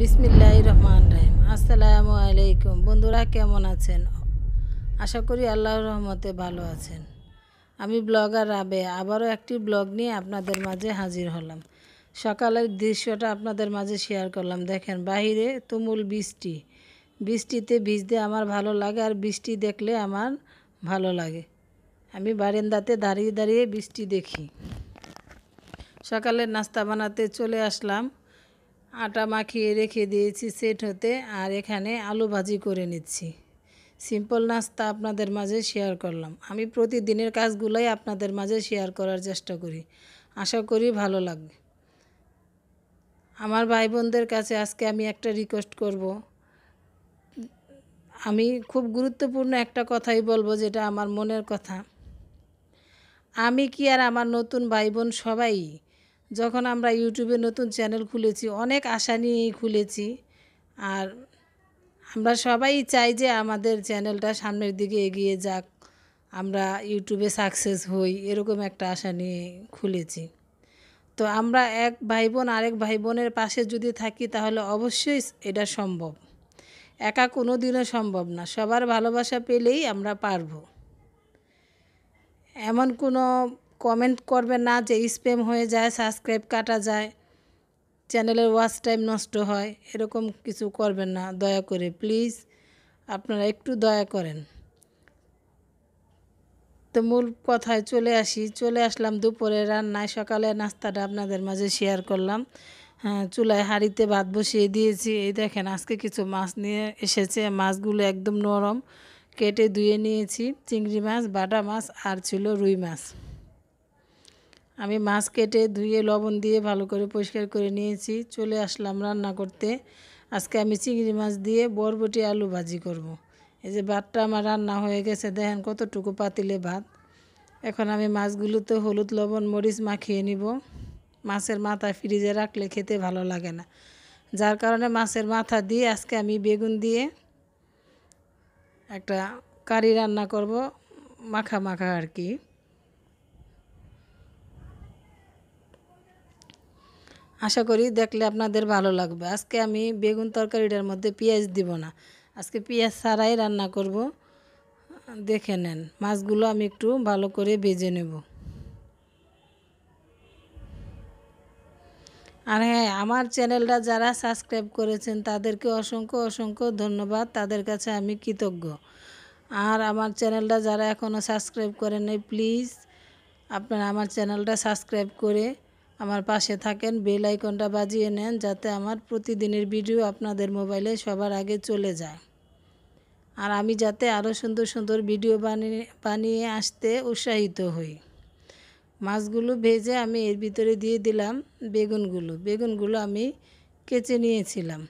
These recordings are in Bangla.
বিসমিল্লাহ রহমান রাহিম আসসালামু আলাইকুম বন্ধুরা কেমন আছেন আশা করি আল্লাহর রহমতে ভালো আছেন আমি ব্লগার রাবে আবারও একটি ব্লগ নিয়ে আপনাদের মাঝে হাজির হলাম সকালের দৃশ্যটা আপনাদের মাঝে শেয়ার করলাম দেখেন বাহিরে তুমুল বৃষ্টি বৃষ্টিতে ভিজতে আমার ভালো লাগে আর বৃষ্টি দেখলে আমার ভালো লাগে আমি বারেন্দাতে দাঁড়িয়ে দাঁড়িয়ে বৃষ্টি দেখি সকালে নাস্তা বানাতে চলে আসলাম আটা মাখিয়ে রেখে দিয়েছি সেট হতে আর এখানে আলু ভাজি করে নিচ্ছি সিম্পল নাস্তা আপনাদের মাঝে শেয়ার করলাম আমি প্রতিদিনের কাজগুলোই আপনাদের মাঝে শেয়ার করার চেষ্টা করি আশা করি ভালো লাগবে আমার ভাই বোনদের কাছে আজকে আমি একটা রিকোয়েস্ট করব আমি খুব গুরুত্বপূর্ণ একটা কথাই বলবো যেটা আমার মনের কথা আমি কি আর আমার নতুন ভাই বোন সবাই যখন আমরা ইউটিউবে নতুন চ্যানেল খুলেছি অনেক আশা নিয়েই খুলেছি আর আমরা সবাই চাই যে আমাদের চ্যানেলটা সামনের দিকে এগিয়ে যাক আমরা ইউটিউবে সাকসেস হই এরকম একটা আশা নিয়ে খুলেছি তো আমরা এক ভাই বোন আরেক ভাই বোনের পাশে যদি থাকি তাহলে অবশ্যই এটা সম্ভব একা কোনো দিনও সম্ভব না সবার ভালোবাসা পেলেই আমরা পারব এমন কোনো কমেন্ট করবে না যে স্প্যাম হয়ে যায় সাবস্ক্রাইব কাটা যায় চ্যানেলের ওয়াচ টাইম নষ্ট হয় এরকম কিছু করবেন না দয়া করে প্লিজ আপনারা একটু দয়া করেন তো মূল কথায় চলে আসি চলে আসলাম দুপুরে রান্নায় সকালে নাস্তাটা আপনাদের মাঝে শেয়ার করলাম হ্যাঁ, চুলায় হাঁড়িতে ভাত বসিয়ে দিয়েছি এই দেখেন আজকে কিছু মাছ নিয়ে এসেছে মাছগুলো একদম নরম কেটে ধুয়ে নিয়েছি চিংড়ি মাছ বাটা মাছ আর ছিল রুই মাছ আমি মাছ কেটে ধুয়ে লবণ দিয়ে ভালো করে পরিষ্কার করে নিয়েছি চলে আসলাম রান্না করতে আজকে আমি চিংড়ি মাছ দিয়ে বরবটি আলু ভাজি করব। এই যে ভাতটা আমার রান্না হয়ে গেছে দেখেন কতটুকু পাতিলে ভাত এখন আমি মাছগুলোতে হলুদ লবণ মরিচ মাখিয়ে নিব মাছের মাথা ফ্রিজে রাখলে খেতে ভালো লাগে না যার কারণে মাছের মাথা দিয়ে আজকে আমি বেগুন দিয়ে একটা কারি রান্না করব মাখা মাখা আর কি আশা করি দেখলে আপনাদের ভালো লাগবে আজকে আমি বেগুন তরকারিটার মধ্যে পেঁয়াজ দিব না আজকে পেঁয়াজ ছাড়াই রান্না করব দেখে নেন মাছগুলো আমি একটু ভালো করে ভেজে নেব আর হ্যাঁ আমার চ্যানেলটা যারা সাবস্ক্রাইব করেছেন তাদেরকে অসংখ্য অসংখ্য ধন্যবাদ তাদের কাছে আমি কৃতজ্ঞ আর আমার চ্যানেলটা যারা এখনও সাবস্ক্রাইব করেন নাই প্লিজ আপনারা আমার চ্যানেলটা সাবস্ক্রাইব করে আমার পাশে থাকেন বেল আইকনটা বাজিয়ে নেন যাতে আমার প্রতিদিনের ভিডিও আপনাদের মোবাইলে সবার আগে চলে যায় আর আমি যাতে আরও সুন্দর সুন্দর ভিডিও বানিয়ে বানিয়ে আসতে উৎসাহিত হই মাছগুলো ভেজে আমি এর ভিতরে দিয়ে দিলাম বেগুনগুলো বেগুনগুলো আমি কেচে নিয়েছিলাম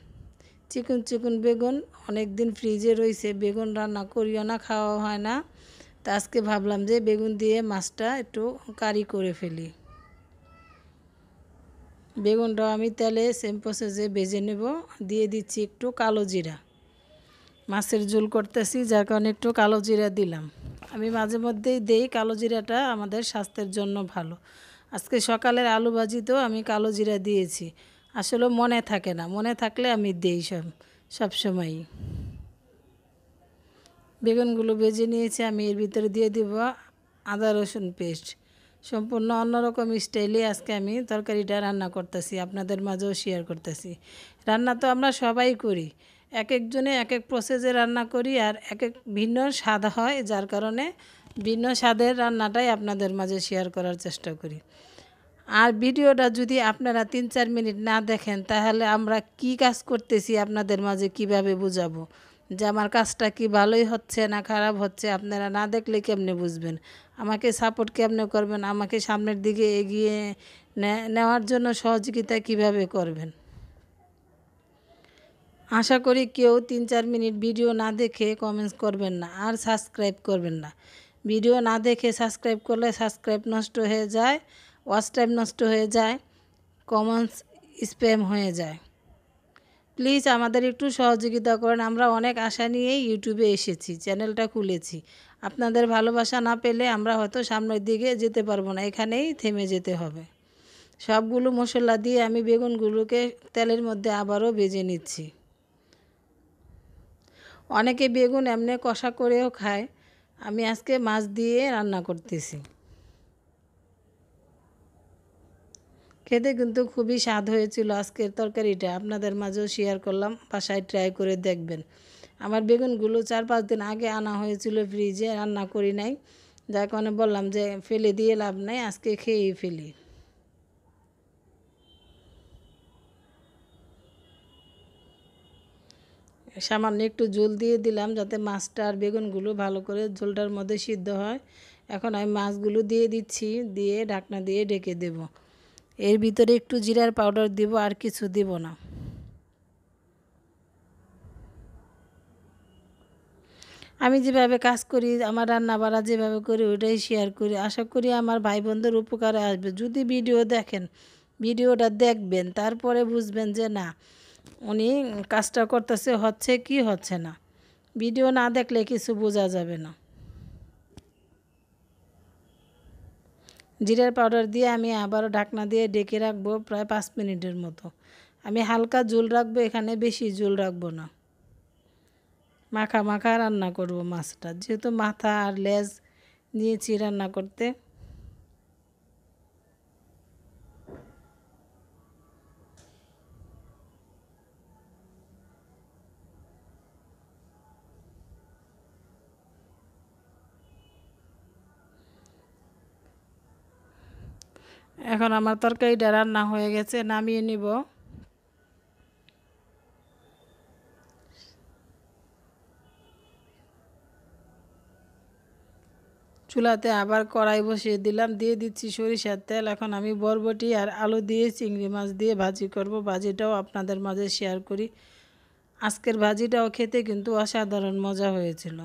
চিকুন চিকুন বেগুন অনেক দিন ফ্রিজে রয়েছে বেগুন রান্না করিও না খাওয়া হয় না তা আজকে ভাবলাম যে বেগুন দিয়ে মাছটা একটু কারি করে ফেলি বেগুনটাও আমি তেলে সেম প্রসেসে ভেজে নেব দিয়ে দিচ্ছি একটু কালো জিরা মাছের ঝোল করতেছি যার কারণে একটু কালো জিরা দিলাম আমি মাঝে মধ্যেই দেই কালো জিরাটা আমাদের স্বাস্থ্যের জন্য ভালো আজকে সকালের আলু ভাজিতেও আমি কালো জিরা দিয়েছি আসলে মনে থাকে না মনে থাকলে আমি দিই সব সবসময়ই বেগুনগুলো ভেজে নিয়েছি আমি এর ভিতরে দিয়ে দিব আদা রসুন পেস্ট সম্পূর্ণ অন্যরকম স্টাইলে আজকে আমি তরকারিটা রান্না করতেছি আপনাদের মাঝেও শেয়ার করতেছি রান্না তো আমরা সবাই করি এক একজনে এক এক প্রসেসে রান্না করি আর এক এক ভিন্ন স্বাদ হয় যার কারণে ভিন্ন স্বাদের রান্নাটাই আপনাদের মাঝে শেয়ার করার চেষ্টা করি আর ভিডিওটা যদি আপনারা তিন চার মিনিট না দেখেন তাহলে আমরা কি কাজ করতেছি আপনাদের মাঝে কিভাবে বুঝাবো যে আমার কাজটা কি ভালোই হচ্ছে না খারাপ হচ্ছে আপনারা না দেখলে কেমনে বুঝবেন আমাকে সাপোর্ট কেমনে করবেন আমাকে সামনের দিকে এগিয়ে নেওয়ার জন্য সহযোগিতা কিভাবে করবেন আশা করি কেউ তিন চার মিনিট ভিডিও না দেখে কমেন্টস করবেন না আর সাবস্ক্রাইব করবেন না ভিডিও না দেখে সাবস্ক্রাইব করলে সাবস্ক্রাইব নষ্ট হয়ে যায় ওয়াচ টাইম নষ্ট হয়ে যায় কমেন্টস স্প্যাম হয়ে যায় প্লিজ আমাদের একটু সহযোগিতা করেন আমরা অনেক আশা নিয়েই ইউটিউবে এসেছি চ্যানেলটা খুলেছি আপনাদের ভালোবাসা না পেলে আমরা হয়তো সামনের দিকে যেতে পারবো না এখানেই থেমে যেতে হবে সবগুলো মশলা দিয়ে আমি বেগুনগুলোকে তেলের মধ্যে আবারও ভেজে নিচ্ছি অনেকে বেগুন এমনি কষা করেও খায় আমি আজকে মাছ দিয়ে রান্না করতেছি খেতে কিন্তু খুবই স্বাদ হয়েছিল আজকের তরকারিটা আপনাদের মাঝেও শেয়ার করলাম বাসায় ট্রাই করে দেখবেন আমার বেগুনগুলো চার পাঁচ দিন আগে আনা হয়েছিল ফ্রিজে রান্না করি নাই যার কারণে বললাম যে ফেলে দিয়ে লাভ নাই আজকে খেয়েই ফেলি সামান্য একটু জল দিয়ে দিলাম যাতে মাছটা আর বেগুনগুলো ভালো করে ঝোলটার মধ্যে সিদ্ধ হয় এখন আমি মাছগুলো দিয়ে দিচ্ছি দিয়ে ঢাকনা দিয়ে ঢেকে দেবো এর ভিতরে একটু জিরার পাউডার দিব আর কিছু দিব না আমি যেভাবে কাজ করি আমার রান্না বাড়া যেভাবে করি ওইটাই শেয়ার করি আশা করি আমার ভাই বোনদের উপকারে আসবে যদি ভিডিও দেখেন ভিডিওটা দেখবেন তারপরে বুঝবেন যে না উনি কাজটা করতেছে হচ্ছে কি হচ্ছে না ভিডিও না দেখলে কিছু বোঝা যাবে না জিরার পাউডার দিয়ে আমি আবারও ঢাকনা দিয়ে ডেকে রাখবো প্রায় পাঁচ মিনিটের মতো আমি হালকা জোল রাখবো এখানে বেশি জোল রাখবো না মাখা মাখা রান্না করব মাছটা যেহেতু মাথা আর লেজ নিয়েছি রান্না করতে এখন আমার তরকারিটা রান্না হয়ে গেছে নামিয়ে নিব চুলাতে আবার কড়াই বসিয়ে দিলাম দিয়ে দিচ্ছি সরিষার তেল এখন আমি বরবটি আর আলু দিয়ে চিংড়ি মাছ দিয়ে ভাজি করব ভাজিটাও আপনাদের মাঝে শেয়ার করি আজকের ভাজিটাও খেতে কিন্তু অসাধারণ মজা হয়েছিল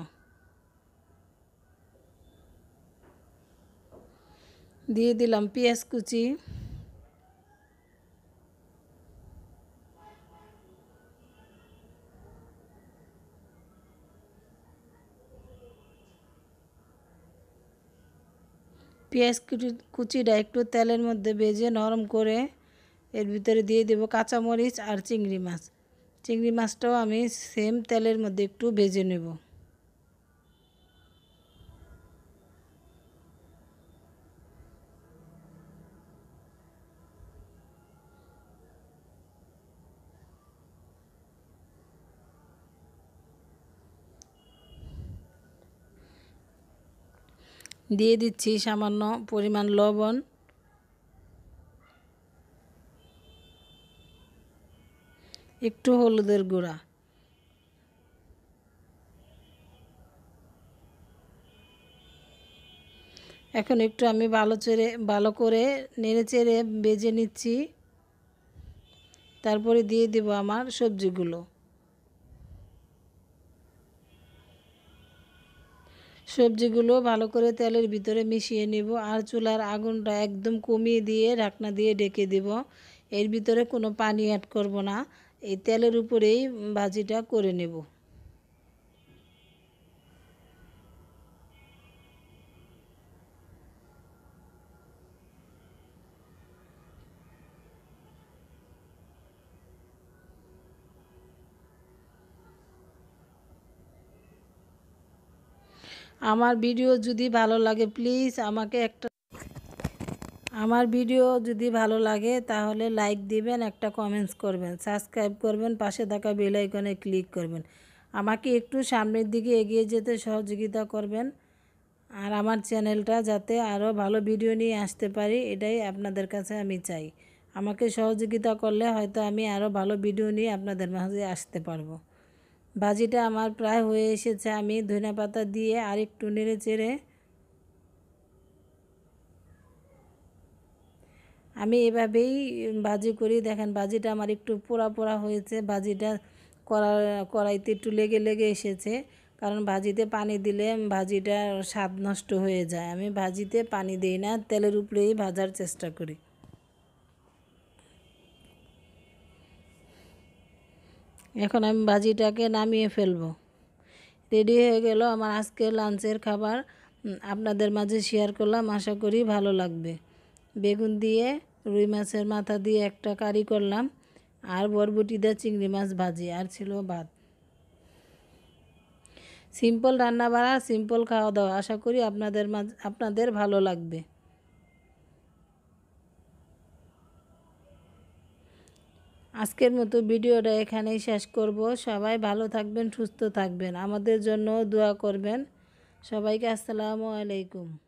দিয়ে দিলাম পেঁয়াজ কুচি পেঁয়াজ কুচি কুচিটা একটু তেলের মধ্যে বেজে নরম করে এর ভিতরে দিয়ে দেবো কাঁচামরিচ আর চিংড়ি মাছ চিংড়ি মাছটাও আমি সেম তেলের মধ্যে একটু ভেজে নেবো দিয়ে দিচ্ছি সামান্য পরিমাণ লবণ একটু হলুদের গুঁড়া এখন একটু আমি ভালো চেড়ে ভালো করে নেড়ে চেড়ে বেজে নিচ্ছি তারপরে দিয়ে দেব আমার সবজিগুলো সবজিগুলো ভালো করে তেলের ভিতরে মিশিয়ে নেব আর চুলার আগুনটা একদম কমিয়ে দিয়ে ঢাকনা দিয়ে ডেকে দেব এর ভিতরে কোনো পানি অ্যাড করব না এই তেলের উপরেই ভাজিটা করে নেব আমার ভিডিও যদি ভালো লাগে প্লিজ আমাকে একটা আমার ভিডিও যদি ভালো লাগে তাহলে লাইক দিবেন একটা কমেন্টস করবেন সাবস্ক্রাইব করবেন পাশে থাকা বেল আইকনে ক্লিক করবেন আমাকে একটু সামনের দিকে এগিয়ে যেতে সহযোগিতা করবেন আর আমার চ্যানেলটা যাতে আরও ভালো ভিডিও নিয়ে আসতে পারি এটাই আপনাদের কাছে আমি চাই আমাকে সহযোগিতা করলে হয়তো আমি আরও ভালো ভিডিও নিয়ে আপনাদের মাঝে আসতে পারবো ভাজিটা আমার প্রায় হয়ে এসেছে আমি ধনে পাতা দিয়ে আরেকটু নেড়ে চেড়ে আমি এভাবেই ভাজি করি দেখেন ভাজিটা আমার একটু পোড়া পোড়া হয়েছে ভাজিটা করার কড়াইতে একটু লেগে লেগে এসেছে কারণ ভাজিতে পানি দিলে ভাজিটার স্বাদ নষ্ট হয়ে যায় আমি ভাজিতে পানি দিই না তেলের উপরেই ভাজার চেষ্টা করি এখন আমি ভাজিটাকে নামিয়ে ফেলব রেডি হয়ে গেল আমার আজকে লাঞ্চের খাবার আপনাদের মাঝে শেয়ার করলাম আশা করি ভালো লাগবে বেগুন দিয়ে রুই মাছের মাথা দিয়ে একটা কারি করলাম আর বরবটি দিয়ে চিংড়ি মাছ ভাজি আর ছিল ভাত সিম্পল রান্না বাড়া সিম্পল খাওয়া দাওয়া আশা করি আপনাদের আপনাদের ভালো লাগবে আজকের মতো ভিডিওটা এখানেই শেষ করব সবাই ভালো থাকবেন সুস্থ থাকবেন আমাদের জন্য দোয়া করবেন সবাইকে আসসালামু আলাইকুম